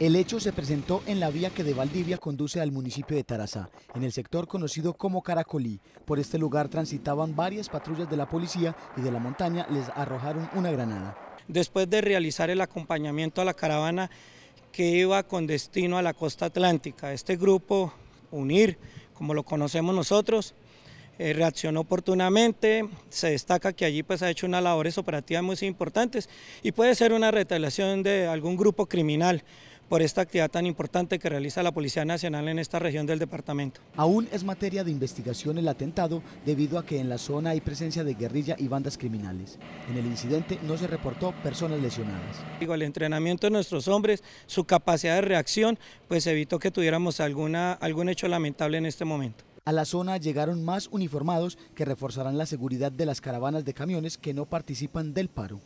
El hecho se presentó en la vía que de Valdivia conduce al municipio de Tarazá, en el sector conocido como Caracolí. Por este lugar transitaban varias patrullas de la policía y de la montaña les arrojaron una granada. Después de realizar el acompañamiento a la caravana que iba con destino a la costa atlántica, este grupo UNIR, como lo conocemos nosotros, eh, reaccionó oportunamente, se destaca que allí pues ha hecho unas labores operativas muy importantes y puede ser una retaliación de algún grupo criminal por esta actividad tan importante que realiza la Policía Nacional en esta región del departamento. Aún es materia de investigación el atentado debido a que en la zona hay presencia de guerrilla y bandas criminales. En el incidente no se reportó personas lesionadas. Digo, el entrenamiento de nuestros hombres, su capacidad de reacción, pues evitó que tuviéramos alguna, algún hecho lamentable en este momento. A la zona llegaron más uniformados que reforzarán la seguridad de las caravanas de camiones que no participan del paro.